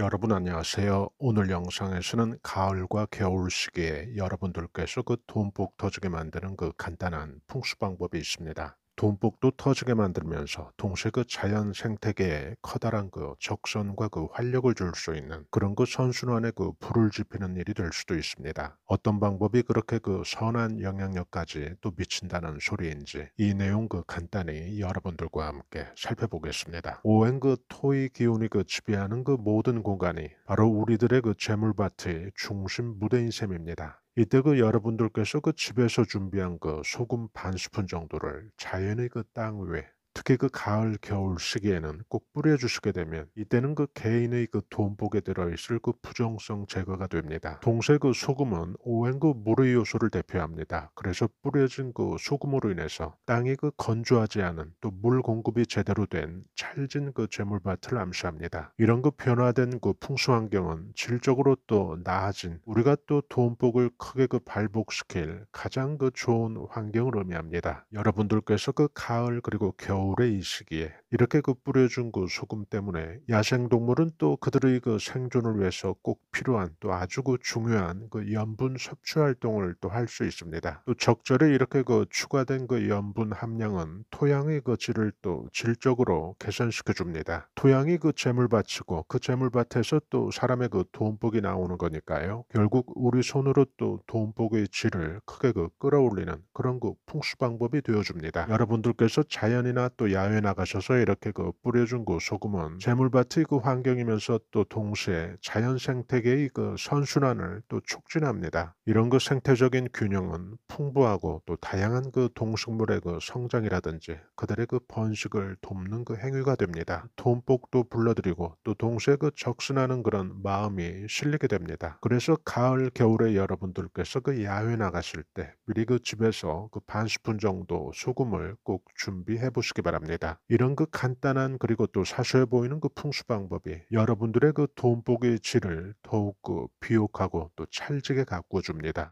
여러분 안녕하세요. 오늘 영상에서는 가을과 겨울 시기에 여러분들께서 그 돈복 터지게 만드는 그 간단한 풍수 방법이 있습니다. 돈복도 터지게 만들면서 동시에 그 자연 생태계에 커다란 그 적선과 그 활력을 줄 수 있는 그런 그 선순환의 그 불을 지피는 일이 될 수도 있습니다. 어떤 방법이 그렇게 그 선한 영향력까지 또 미친다는 소리인지 이 내용 그 간단히 여러분들과 함께 살펴보겠습니다. 오행 그 토의 기운이 그 지배하는 그 모든 공간이 바로 우리들의 그 재물밭의 중심 무대인 셈입니다. 이때 그 여러분들께서 그 집에서 준비한 그 소금 반 스푼 정도를 자연의 그 땅 위에 특히 그 가을 겨울 시기에는 꼭 뿌려주시게 되면 이때는 그 개인의 그 돈복에 들어있을 그 부정성 제거가 됩니다. 동시에 그 소금은 오행그 물의 요소를 대표합니다. 그래서 뿌려진 그 소금으로 인해서 땅이 그 건조하지 않은 또 물 공급이 제대로 된 찰진 그 재물밭을 암시합니다. 이런 그 변화된 그 풍수 환경은 질적으로 또 나아진 우리가 또 돈복을 크게 그 발복시킬 가장 그 좋은 환경을 의미합니다. 여러분들께서 그 가을 그리고 겨울 겨울의 이 시기에 이렇게 그 뿌려준 그 소금 때문에 야생동물은 또 그들의 그 생존을 위해서 꼭 필요한 또 아주 그 중요한 그 염분 섭취 활동을 또 할 수 있습니다. 또 적절히 이렇게 그 추가된 그 염분 함량은 토양의 그 질을 또 질적으로 개선시켜 줍니다. 토양이 그 재물밭이고 그 재물밭에서 또 사람의 그 돈복이 나오는 거니까요. 결국 우리 손으로 또 돈복의 질을 크게 그 끌어올리는 그런 그 풍수 방법이 되어줍니다. 여러분들께서 자연이나 또 야외 나가셔서 이렇게 그 뿌려준 그 소금은 재물밭의 그 환경이면서 또 동시에 자연 생태계의 그 선순환을 또 촉진합니다. 이런 그 생태적인 균형은 풍부하고 또 다양한 그 동식물의 그 성장이라든지 그들의 그 번식을 돕는 그 행위가 됩니다. 돈복도 불러들이고 또 동시에 그적순하는 그런 마음이 실리게 됩니다. 그래서 가을 겨울에 여러분들께서 그 야외 나가실 때 미리 그 집에서 그반 스푼 정도 소금을 꼭 준비해 보시기 바랍니다. 나갑니다. 이런 그 간단한 그리고 또 사소해 보이는 그 풍수 방법이 여러분들의 그 돈복의 질을 더욱 그 비옥하고 또 찰지게 가꾸어 줍니다.